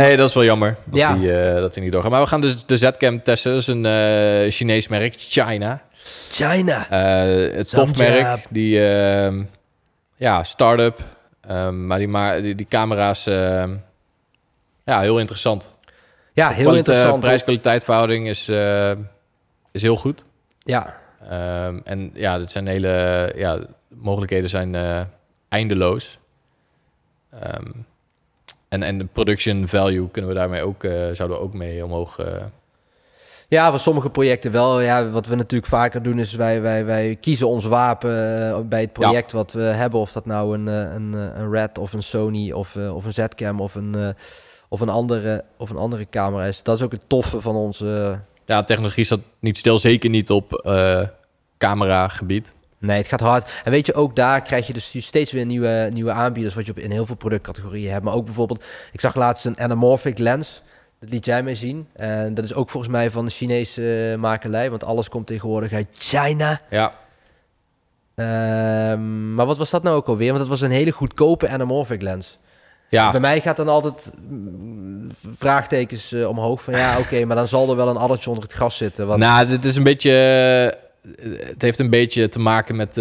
Nee, dat is wel jammer dat, ja. die, eh, dat die niet doorgaat. Maar we gaan dus de Zcam testen. Dat is een uh, Chinees merk, China. China. Eh, het topmerk. Die ehm, ja, start-up. Ehm, maar die, maar die, die camera's, ehm, ja, heel interessant. Ja, heel interessant. interessant. prijs kwaliteitverhouding is, is heel goed. Ja. en ja, dat zijn hele ja, mogelijkheden zijn eindeloos. En, en de production value kunnen we daarmee ook, eh, zouden we ook mee omhoog. Eh. Ja, voor sommige projecten wel. Ja, wat we natuurlijk vaker doen is wij, wij, wij kiezen ons wapen eh, bij het project wat we hebben. Of dat nou een, een, een Red of een Sony of, of een Zcam of een, of, een andere, of een andere camera is. Dat is ook het toffe van onze... Ja, technologie staat niet stil. Zeker niet op uh, camera gebied. Nee, het gaat hard. En weet je, ook daar krijg je dus steeds weer nieuwe, nieuwe aanbieders, wat je in heel veel productcategorieën hebt. Maar ook bijvoorbeeld, ik zag laatst een anamorphic lens. Dat liet jij mij zien. En dat is ook volgens mij van de Chinese eh, makelij, want alles komt tegenwoordig uit China. Ja. Ehm, maar wat was dat nou ook alweer? Want dat was een hele goedkope anamorphic lens. Ja. Bij mij gaat dan altijd mm, vraagtekens eh, omhoog van ja, oké, maar dan zal er wel een addertje onder het gras zitten. Want... Nou, dit is een beetje het heeft een beetje te maken met eh,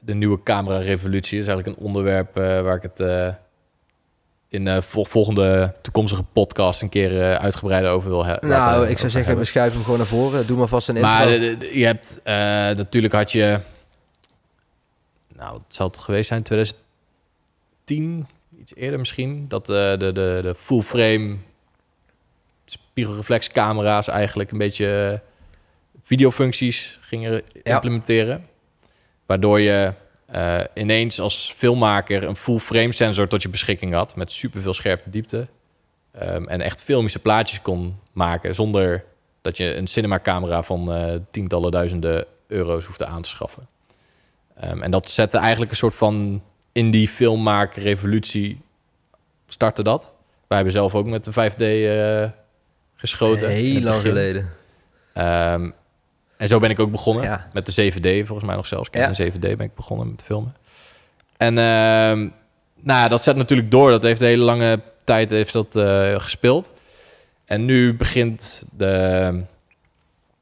de nieuwe camera-revolutie. is eigenlijk een onderwerp eh, waar ik het eh, in de volgende toekomstige podcast een keer uitgebreider over wil hebben. Nou, ik zou zeggen, hebben. hem gewoon naar voren. Doe maar vast een intro. Maar je hebt natuurlijk had je... Nou, het zal het geweest zijn, 2010, iets eerder misschien... dat de, de, de full-frame spiegelreflexcamera's eigenlijk een beetje videofuncties gingen implementeren. Waardoor je eh, ineens als filmmaker een full frame sensor tot je beschikking had. Met superveel scherpte diepte. Ehm, en echt filmische plaatjes kon maken. Zonder dat je een cinemacamera van eh, tientallen duizenden euro's hoefde aan te schaffen. Ehm, en dat zette eigenlijk een soort van indie filmmaker revolutie startte dat. Wij hebben zelf ook met de 5D eh, geschoten. Heel lang geleden. Um, en zo ben ik ook begonnen met de 7D, volgens mij nog zelfs. Ik ja. de 7D ben ik begonnen met filmen. En uh, nou, dat zet natuurlijk door. Dat heeft een hele lange tijd heeft dat, eh, gespeeld. En nu begint de,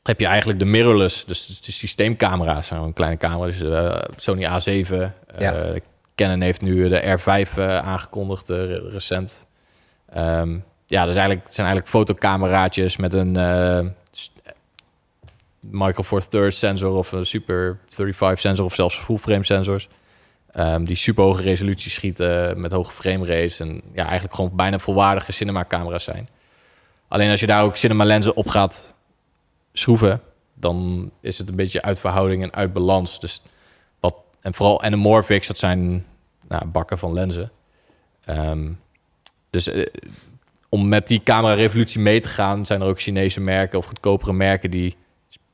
heb je eigenlijk de mirrorless, dus de systeemcamera's. Zo'n kleine camera, dus eh, Sony A7. Eh, ja. Canon heeft nu de R5 aangekondigd recent. Ehm, ja, dus eigenlijk, het zijn eigenlijk fotocameraatjes met een Micro Four Thirds sensor of een eh, Super 35 sensor of zelfs full frame sensors. Ehm, die super hoge resolutie schieten eh, met hoge frame rates. En ja, eigenlijk gewoon bijna volwaardige cinema camera's zijn. Alleen als je daar ook cinema lenzen op gaat schroeven, dan is het een beetje uit verhouding en uit balans. Dus wat, en vooral anamorphics, dat zijn nou, bakken van lenzen. Ehm, dus eh, om met die camera revolutie mee te gaan, zijn er ook Chinese merken of goedkopere merken die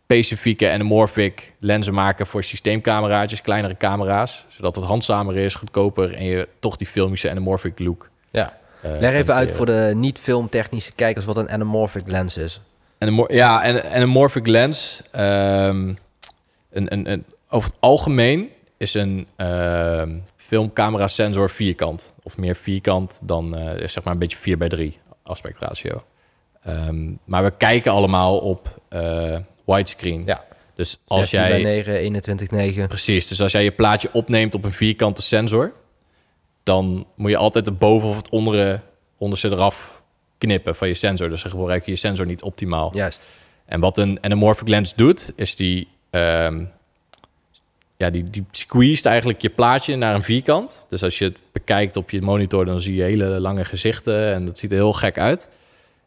specifieke anamorphic lenzen maken voor systeemcameraatjes, kleinere camera's, zodat het handzamer is, goedkoper en je toch die filmische anamorphic look. Ja. Eh, Leg even uit voor de niet filmtechnische kijkers wat een anamorphic lens is. En ja, en anamorphic lens, ehm, een, een, een, over het algemeen is een ehm, filmcamera sensor vierkant of meer vierkant dan eh, zeg maar een beetje 4 bij 3 aspectratio. Um, maar we kijken allemaal op eh, widescreen. Ja. Dus als jij... 9, Precies, dus als jij je plaatje opneemt op een vierkante sensor... dan moet je altijd de boven- of het onderen, onderste eraf knippen van je sensor. Dus dan gebruik je je sensor niet optimaal. Juist. En wat een anamorphic lens doet, is die... Um, ja, die, die squeezed eigenlijk je plaatje naar een vierkant. Dus als je het bekijkt op je monitor, dan zie je hele lange gezichten en dat ziet er heel gek uit.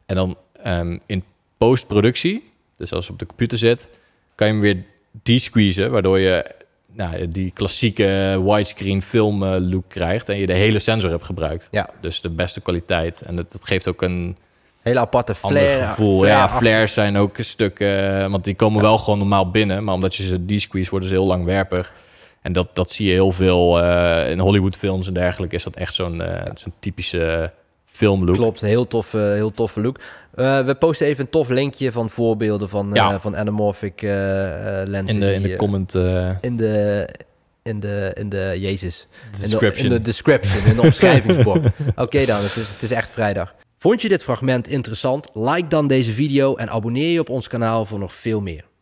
En dan um, in postproductie dus als je op de computer zet, kan je hem weer d-squeezen. waardoor je nou, die klassieke widescreen film eh, look krijgt en je de hele sensor hebt gebruikt. Ja. Dus de beste kwaliteit. En dat, geeft ook een hele aparte flare. gevoel. ja, flares zijn ook een stuk, eh, want die komen wel gewoon normaal binnen, maar omdat je ze de squeeze, worden ze heel langwerpig. En dat, dat zie je heel veel eh, in Hollywood films en dergelijke. Is dat echt zo'n zo'n typische filmlook. Klopt, heel toffe, eh, heel toffe look. Eh, we posten even een tof linkje van voorbeelden van, ja. Eh, van anamorphic uh, lenzen. In de, in de comment. in de... In de, in de, Jezus. In de, description, in de omschrijvingsbox. Oké dan, het is, het is echt vrijdag. Vond je dit fragment interessant? Like dan deze video en abonneer je op ons kanaal voor nog veel meer.